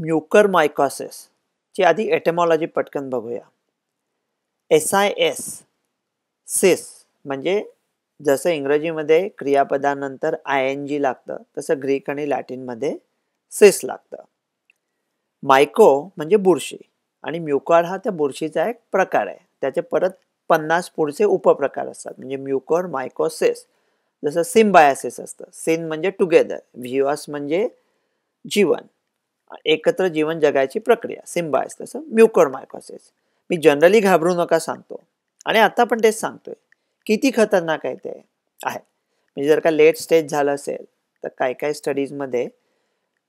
Mucor ची आधी एटेमॉलॉजी पटकन बघूया एस आय एस सिस म्हणजे जसं इंग्रजीमध्ये क्रियापदानंतर आय एन जी लागतं तसं ग्रीक आणि लॅटिनमध्ये सिस लागतं मायको म्हणजे बुरशी आणि म्युकॉर हा त्या बुरशीचा एक प्रकार आहे त्याचे परत पन्नास पुढचे उपप्रकार असतात म्हणजे म्युकॉर मायकोसिस जसं सिम्बायसिस असतं सिन म्हणजे टुगेदर व्हिओस म्हणजे जीवन एकत्र जीवन जगायची प्रक्रिया सिम्बायस तसं म्युकर मायकॉसिस मी जनरली घाबरू नका सांगतो आणि आता पण तेच सांगतोय किती खतरनाक आहे ते आहे म्हणजे जर का लेट स्टेज झालं असेल तर काही काही स्टडीजमध्ये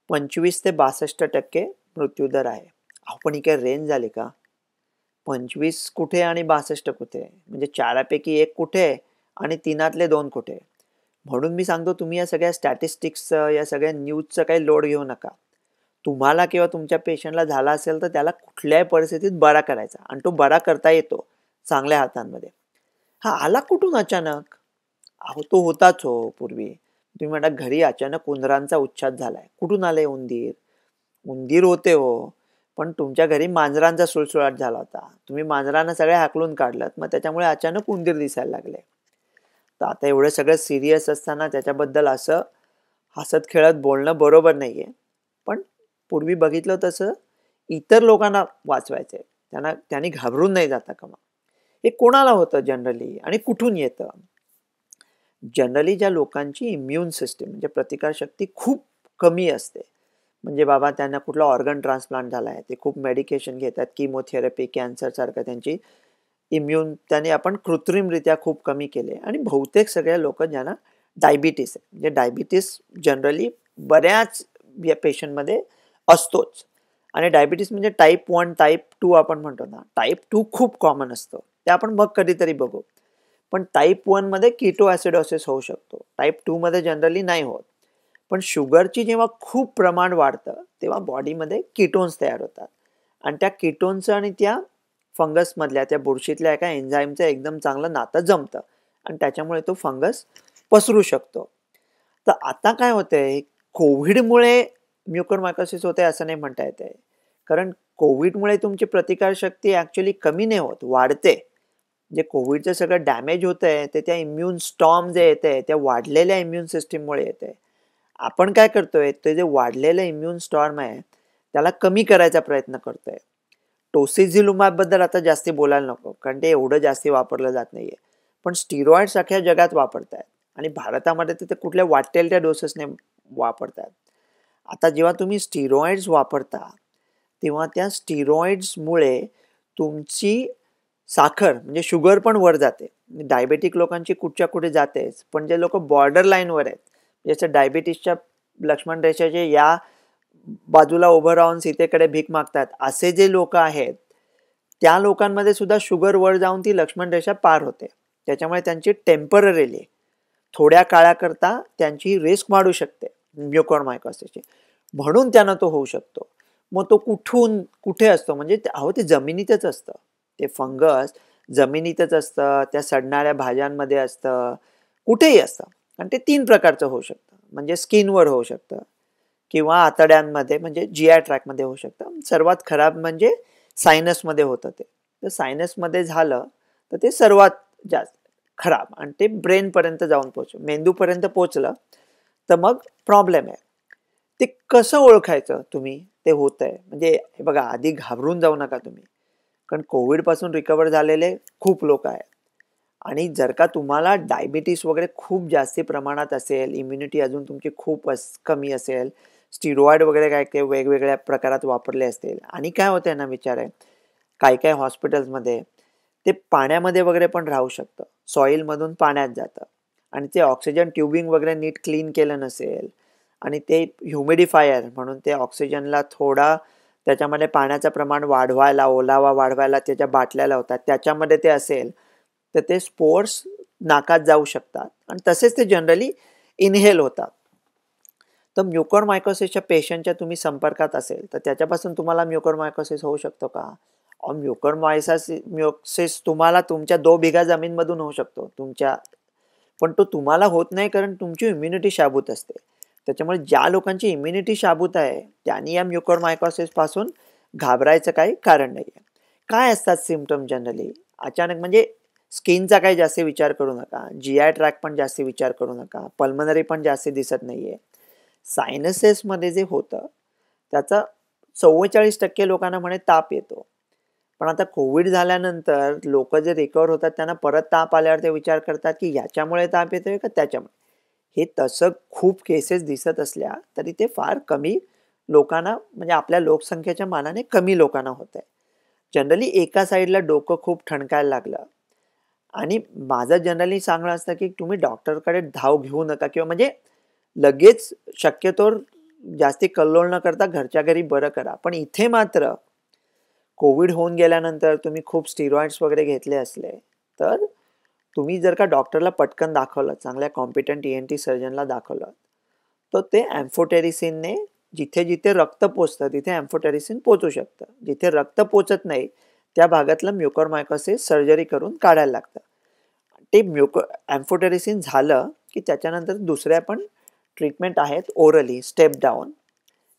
पंचवीस ते बासष्ट टक्के मृत्यूदर आहे आपण इकडे ही रेंज झाली का पंचवीस कुठे आणि बासष्ट कुठे म्हणजे चारापैकी एक कुठे आणि तीनातले दोन कुठे म्हणून मी सांगतो तुम्ही या सगळ्या स्टॅटिस्टिक्सचं या सगळ्या न्यूजचं काही लोड घेऊ नका तुम्हाला किंवा तुमच्या पेशंटला झाला असेल तर त्याला कुठल्याही परिस्थितीत बरा करायचा आणि तो बरा करता येतो चांगल्या हातांमध्ये हा आला कुठून अचानक अहो तो होताच हो पूर्वी तुम्ही म्हणा घरी अचानक उंदरांचा उच्छाद झालाय कुठून आले उंदीर उंदीर होते हो पण तुमच्या घरी मांजरांचा सुळसुळाट झाला होता तुम्ही मांजरांना सगळे हाकलून काढलं मग त्याच्यामुळे अचानक उंदीर दिसायला लागले तर आता एवढं सगळं सिरियस असताना त्याच्याबद्दल असं हसत खेळत बोलणं बरोबर नाहीये पूर्वी बघितलं तसं इतर लोकांना वाचवायचं आहे त्यांना त्यांनी घाबरून नाही जाता कमा हे कोणाला होतं जनरली आणि कुठून येतं जनरली ज्या लोकांची इम्युन सिस्टीम म्हणजे प्रतिकारशक्ती खूप कमी असते म्हणजे बाबा त्यांना कुठला ऑर्गन ट्रान्सप्लांट झाला आहे ते खूप मेडिकेशन घेतात किमोथेरपी कॅन्सरसारखं त्यांची इम्युन त्यांनी आपण कृत्रिमरित्या खूप कमी केले आणि बहुतेक सगळ्या लोक ज्यांना डायबिटीस आहे म्हणजे डायबिटीस जनरली बऱ्याच या पेशंटमध्ये असतोच आणि डायबिटीस म्हणजे टाईप वन टाईप टू आपण म्हणतो ना टाईप टू खूप कॉमन असतं ते आपण मग कधीतरी बघू पण टाईप वनमध्ये किटो ॲसिडॉसिस होऊ शकतो टाईप टूमध्ये जनरली नाही होत पण शुगरची जेव्हा खूप प्रमाण वाढतं तेव्हा बॉडीमध्ये किटोन्स तयार होतात आणि त्या किटोनचं आणि त्या फंगसमधल्या त्या बुरशीतल्या एका एन्झाईमचं एकदम चांगलं नातं जमतं आणि त्याच्यामुळे तो फंगस पसरू शकतो तर आता काय होतंय कोविडमुळे होत होते असं नाही म्हणता येत कारण कोविडमुळे तुमची प्रतिकारशक्ती ॲक्च्युली कमी नाही होत वाढते जे कोविडचं सगळं डॅमेज होतं आहे ते त्या इम्युन स्टॉम जे येते आहे त्या वाढलेल्या इम्युन सिस्टीममुळे येते आहे आपण काय करतोय ते जे वाढलेलं इम्युन स्टॉर्म आहे त्याला कमी करायचा प्रयत्न करतोय टोसिझिलुमाबद्दल आता जास्ती बोलायला नको कारण ते एवढं जास्ती वापरलं जात नाही आहे पण स्टिरॉइड्स अख्ख्या जगात वापरतात आणि भारतामध्ये तर ते कुठल्या वाटेल त्या डोसेसने वापरतात आता जेव्हा तुम्ही स्टिरॉइड्स वापरता तेव्हा त्या स्टिरॉइड्समुळे तुमची साखर म्हणजे शुगर पण वर जाते डायबेटिक लोकांची कुठच्या कुठे जातेच पण जे लोक बॉर्डर लाईनवर आहेत जसं डायबेटीसच्या लक्ष्मण रेषाचे या बाजूला उभं राहून सीतेकडे भीक मागतात असे जे लोक आहेत त्या लोकांमध्ये सुद्धा शुगर वर जाऊन ती लक्ष्मण रेषा पार होते त्याच्यामुळे त्यांची टेम्पररीली थोड्या काळाकरता त्यांची रिस्क वाढू शकते मायकॉसिसची म्हणून त्यांना तो होऊ शकतो मग तो कुठून कुठे असतो म्हणजे अहो ते जमिनीतच असतं ते फंगस जमिनीतच असतं त्या सडणाऱ्या भाज्यांमध्ये असतं कुठेही असतं आणि ते तीन प्रकारचं होऊ शकतं म्हणजे स्किनवर होऊ शकतं किंवा आतड्यांमध्ये म्हणजे जी आय ट्रॅकमध्ये होऊ शकतं सर्वात खराब म्हणजे सायनसमध्ये होतं ते तर सायनसमध्ये झालं तर ते सर्वात जास्त खराब आणि ते ब्रेनपर्यंत जाऊन पोचलं मेंदूपर्यंत पोचलं तर मग प्रॉब्लेम आहे ते कसं ओळखायचं तुम्ही ते होतं आहे म्हणजे हे बघा आधी घाबरून जाऊ नका तुम्ही कारण कोविडपासून रिकवर झालेले खूप लोक आहेत आणि जर का तुम्हाला डायबिटीस वगैरे खूप जास्त प्रमाणात असेल इम्युनिटी अजून तुमची खूप अस कमी असेल स्टिरॉइड वगैरे काय काय वेगवेगळ्या प्रकारात वापरले असतील आणि काय होतं ना विचार आहे काय काय हॉस्पिटल्समध्ये ते पाण्यामध्ये वगैरे पण राहू शकतं सॉईलमधून पाण्यात जातं आणि ते ऑक्सिजन ट्यूबिंग वगैरे नीट क्लीन केलं नसेल आणि ते ह्युमिडिफायर म्हणून ते ऑक्सिजनला थोडा त्याच्यामध्ये पाण्याचं प्रमाण वाढवायला ओलावा वाढवायला त्याच्या बाटल्या लावतात त्याच्यामध्ये ते असेल तर ते स्पोर्ट्स नाकात जाऊ शकतात आणि तसेच ते जनरली इनहेल होतात तर मायकोसिसच्या पेशंटच्या तुम्ही संपर्कात असेल तर त्याच्यापासून तुम्हाला मायकोसिस होऊ शकतो का म्युकोरमायसासिस म्युक्सिस तुम्हाला तुमच्या दो बिघा जमीनमधून होऊ शकतो तुमच्या पण तो तुम्हाला होत नाही कारण तुमची इम्युनिटी शाबूत असते त्याच्यामुळे ज्या लोकांची इम्युनिटी शाबूत आहे त्यांनी या पासून घाबरायचं काही कारण नाही आहे काय असतात सिमटम जनरली अचानक म्हणजे स्किनचा काही जास्त विचार करू नका जी आय ट्रॅक पण जास्त विचार करू नका पल्मनरी पण जास्त दिसत नाही आहे सायनसेसमध्ये जे होतं त्याचा चव्वेचाळीस टक्के लोकांना म्हणे ताप येतो पण आता कोविड झाल्यानंतर लोक जे रिकवर होतात त्यांना परत ताप आल्यावर ते विचार करतात की याच्यामुळे ताप येतोय का त्याच्यामुळे हे तसं खूप केसेस दिसत असल्या तरी ते फार कमी लोकांना म्हणजे आपल्या लोकसंख्येच्या मानाने कमी लोकांना होत आहे जनरली एका साईडला डोकं खूप ठणकायला लागलं आणि माझं जनरली सांगणं असतं की तुम्ही डॉक्टरकडे धाव घेऊ नका किंवा म्हणजे लगेच शक्यतो जास्ती कल्लोळ न करता घरच्या घरी बरं करा पण इथे मात्र कोविड होऊन गेल्यानंतर तुम्ही खूप स्टिरॉइड्स वगैरे घेतले असले तर तुम्ही जर का डॉक्टरला पटकन दाखवलं चांगल्या कॉम्पिटंट ई एन टी सर्जनला दाखवलं तर ते ॲम्फोटेरिसिनने जिथे जिथे रक्त पोचतं तिथे ॲम्फोटेरिसिन पोचू शकतं जिथे रक्त पोचत नाही त्या भागातलं म्युकरमायकोसिस सर्जरी करून काढायला लागतं ते म्युको ॲम्फोटेरिसिन झालं की त्याच्यानंतर दुसऱ्या पण ट्रीटमेंट आहेत ओरली स्टेप डाऊन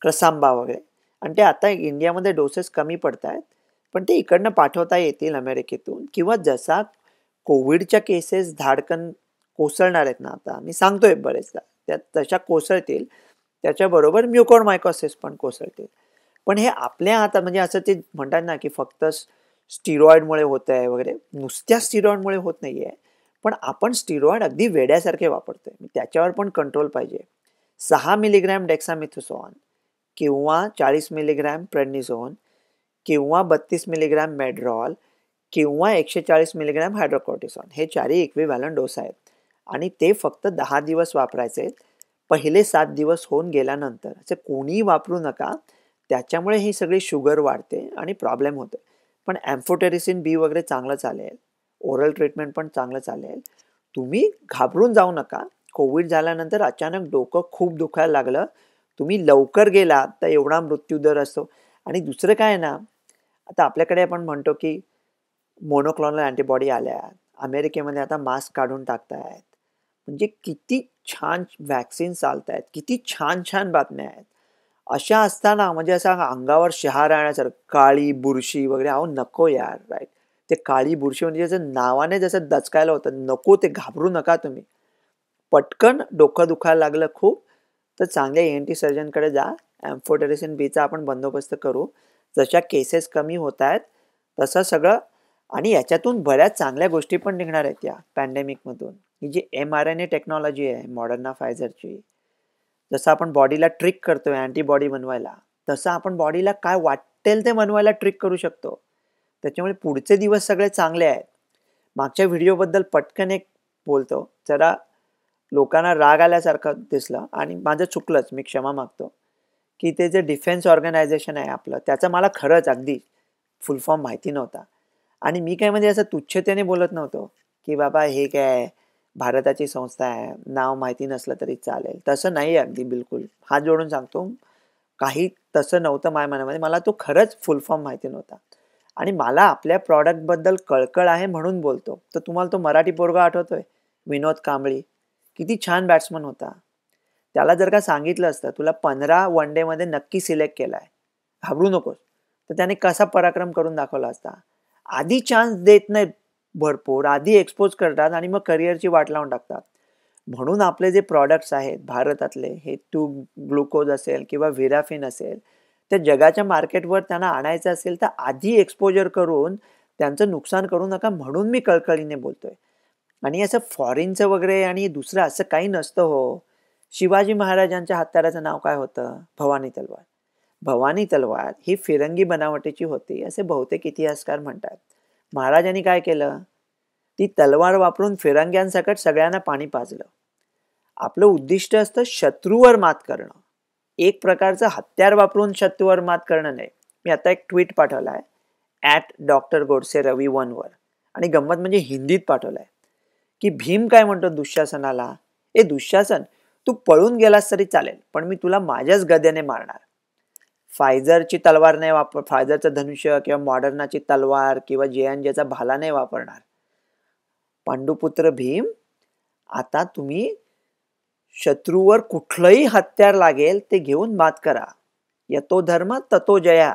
क्रसांबा वगैरे आणि ते आता इंडियामध्ये डोसेस कमी पडत आहेत पण ते इकडनं पाठवता येतील अमेरिकेतून किंवा जसा कोविडच्या केसेस धाडकन कोसळणार आहेत ना आता मी सांगतोय बरेचदा त्या तशा कोसळतील त्याच्याबरोबर म्युकॉन मायकॉसेस पण कोसळतील पण हे आपल्या आता म्हणजे असं ते म्हणतात ना की फक्त स्टिरॉइडमुळे होत आहे वगैरे नुसत्या स्टिरॉइडमुळे होत नाही आहे पण आपण स्टिरॉइड अगदी वेड्यासारखे वापरतोय त्याच्यावर पण कंट्रोल पाहिजे सहा मिलीग्रॅम डेक्सामिथोसॉन किंवा चाळीस मिलीग्रॅम प्रेडनिझोन किंवा बत्तीस मिलीग्रॅम मेड्रॉल किंवा एकशे चाळीस मिलीग्रॅम हायड्रोकॉर्टिसॉन हे चारही इक्विव्हॅलन डोस आहेत आणि ते फक्त दहा दिवस वापरायचे पहिले सात दिवस होऊन गेल्यानंतर असे कोणीही वापरू नका त्याच्यामुळे ही सगळी शुगर वाढते आणि प्रॉब्लेम होते पण ॲम्फोटेरिसिन बी वगैरे चांगलं चालेल ओरल ट्रीटमेंट पण चांगलं चालेल तुम्ही घाबरून जाऊ नका कोविड झाल्यानंतर अचानक डोकं खूप दुखायला लागलं तुम्ही लवकर गेलात तर एवढा मृत्यूदर असतो आणि दुसरं काय ना आता आपल्याकडे आपण म्हणतो की मोनोक्लॉनल अँटीबॉडी आल्या अमेरिकेमध्ये आता मास्क काढून टाकतायत म्हणजे किती छान व्हॅक्सिन चालत आहेत किती छान छान बातम्या आहेत अशा असताना म्हणजे असा अंगावर शहा राहण्यासारखं काळी बुरशी वगैरे अहो नको यार राईट ते काळी बुरशी म्हणजे जसं नावाने जसं दचकायला होतं नको ते घाबरू नका तुम्ही पटकन डोकं दुखायला लागलं खूप तर चांगल्या एन टी सर्जनकडे जा ॲम्फोटेरिसिन बीचा आपण बंदोबस्त करू जशा केसेस कमी होत आहेत तसं सगळं आणि याच्यातून बऱ्याच चांगल्या गोष्टी पण निघणार आहेत या पॅन्डेमिकमधून ही जी M R N A technology आहे मॉडर्ना फायझरची जसं आपण बॉडीला ट्रिक करतो अँटीबॉडी बनवायला तसं आपण बॉडीला काय वाटेल ते बनवायला ट्रिक करू शकतो त्याच्यामुळे पुढचे दिवस सगळे चांगले आहेत मागच्या व्हिडिओबद्दल पटकन एक बोलतो जरा लोकांना राग आल्यासारखा दिसला आणि माझं चुकलंच मी क्षमा मागतो की ते जे डिफेन्स ऑर्गनायझेशन आहे आपलं त्याचं मला खरंच अगदी फुल फॉर्म माहिती नव्हता आणि मी काय म्हणजे असं तुच्छतेने बोलत नव्हतो की बाबा हे काय भारताची संस्था आहे नाव माहिती नसलं तरी चालेल तसं नाही अगदी बिलकुल हात जोडून सांगतो काही तसं नव्हतं माझ्या मनामध्ये मला तो खरंच फॉर्म माहिती नव्हता आणि मला आपल्या प्रॉडक्टबद्दल कळकळ आहे म्हणून बोलतो तर तुम्हाला तो मराठी पोरगा आठवतोय विनोद कांबळी किती छान बॅट्समन होता त्याला जर का सांगितलं असतं तुला पंधरा वन मध्ये नक्की सिलेक्ट केलाय घाबरू नकोस तर त्याने कसा पराक्रम करून दाखवला असता आधी चान्स देत नाही भरपूर आधी एक्सपोज करतात आणि मग करिअरची वाट लावून टाकतात म्हणून आपले जे प्रॉडक्ट्स आहेत भारतातले हे टू ग्लुकोज असेल किंवा व्हिराफिन असेल त्या जगाच्या मार्केटवर त्यांना आणायचं असेल तर आधी एक्सपोजर करून त्यांचं नुकसान करू नका म्हणून मी कळकळीने बोलतोय आणि असं फॉरेनचं वगैरे आणि दुसरं असं काही नसतं हो शिवाजी महाराजांच्या हत्याराचं नाव काय होतं भवानी तलवार भवानी तलवार ही फिरंगी बनावटीची होती असे बहुतेक इतिहासकार म्हणतात महाराजांनी काय केलं ती तलवार वापरून फिरंग्यांसकट सगळ्यांना पाणी पाजलं आपलं उद्दिष्ट असतं शत्रूवर मात करणं एक प्रकारचं हत्यार वापरून शत्रूवर मात करणं नाही मी आता एक ट्विट पाठवला आहे ॲट डॉक्टर गोडसे रवी वनवर आणि गंमत म्हणजे हिंदीत पाठवला आहे की भीम काय म्हणतो दुःशासनाला ए दुःशासन तू पळून गेलास तरी चालेल पण मी तुला माझ्याच गद्याने मारणार फायझरची तलवार नाही वापर फायझरचं धनुष्य किंवा मॉडर्नाची तलवार किंवा जे जेएनजेचा भाला नाही वापरणार पांडुपुत्र भीम आता तुम्ही शत्रूवर कुठलंही हत्यार लागेल ते घेऊन मात करा यतो धर्म ततो जया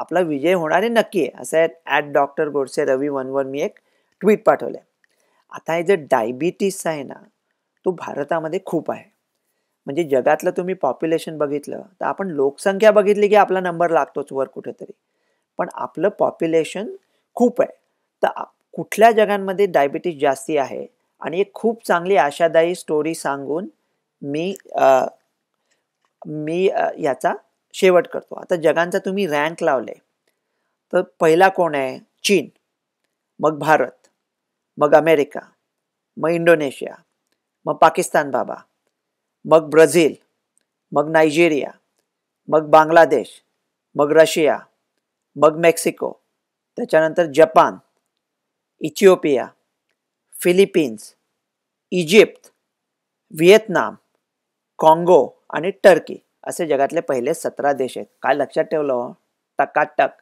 आपला विजय होणारे नक्की आहे असं ॲट डॉक्टर गोडसे रवी वनवर मी एक ट्विट पाठवलं आता हे जे डायबिटीस आहे ना तो भारतामध्ये खूप आहे म्हणजे जगातलं तुम्ही पॉप्युलेशन बघितलं तर आपण लोकसंख्या बघितली की आपला नंबर लागतोच वर कुठेतरी पण आपलं पॉप्युलेशन खूप आहे तर कुठल्या जगांमध्ये डायबिटीस जास्ती आहे आणि एक खूप चांगली आशादायी स्टोरी सांगून मी आ, मी याचा शेवट करतो आता जगांचा तुम्ही रँक लावले तर पहिला कोण आहे चीन मग भारत मग अमेरिका मग इंडोनेशिया मग पाकिस्तान बाबा मग ब्राझील मग नायजेरिया मग बांगलादेश मग रशिया मग मेक्सिको त्याच्यानंतर Japan Ethiopia Philippines Egypt Vietnam काँगो आणि टर्की असे जगातले पहिले सतरा देश आहेत काय लक्षात ठेवलं हो? टकाटक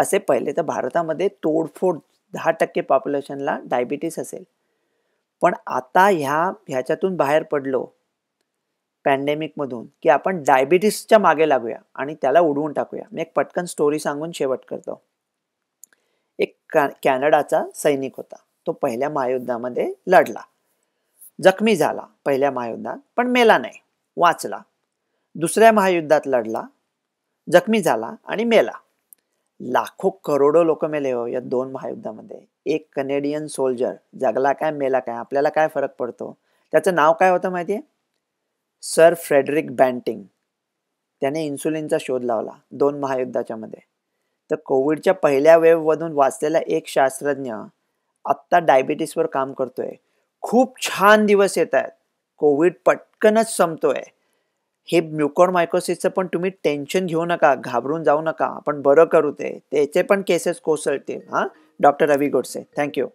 असे पहिले तर भारतामध्ये तोडफोड दहा टक्के पॉप्युलेशनला डायबिटीस असेल पण आता ह्या ह्याच्यातून बाहेर पडलो पॅन्डेमिकमधून की आपण डायबिटीसच्या मागे लागूया आणि त्याला उडवून टाकूया मी एक पटकन स्टोरी सांगून शेवट करतो एक कॅनडाचा सैनिक होता तो पहिल्या महायुद्धामध्ये लढला जखमी झाला पहिल्या महायुद्धात पण मेला नाही वाचला दुसऱ्या महायुद्धात लढला जखमी झाला आणि मेला लाखो करोडो लोक मेले हो या दोन महायुद्धामध्ये एक कनेडियन सोल्जर जगला काय मेला काय आपल्याला काय फरक पडतो त्याचं नाव काय होतं माहिती आहे सर फ्रेडरिक बँटिंग त्याने इन्सुलिनचा शोध लावला दोन महायुद्धाच्या मध्ये तर कोविडच्या पहिल्या वेव्हमधून वाचलेला एक शास्त्रज्ञ आत्ता डायबिटीसवर काम करतोय खूप छान दिवस येत आहेत कोविड पटकनच संपतोय हे म्युकॉर मायकोसिसचं पण तुम्ही टेन्शन घेऊ नका घाबरून जाऊ नका आपण बरं करू ते त्याचे पण केसेस कोसळतील हां डॉक्टर रवी गोडसे थँक्यू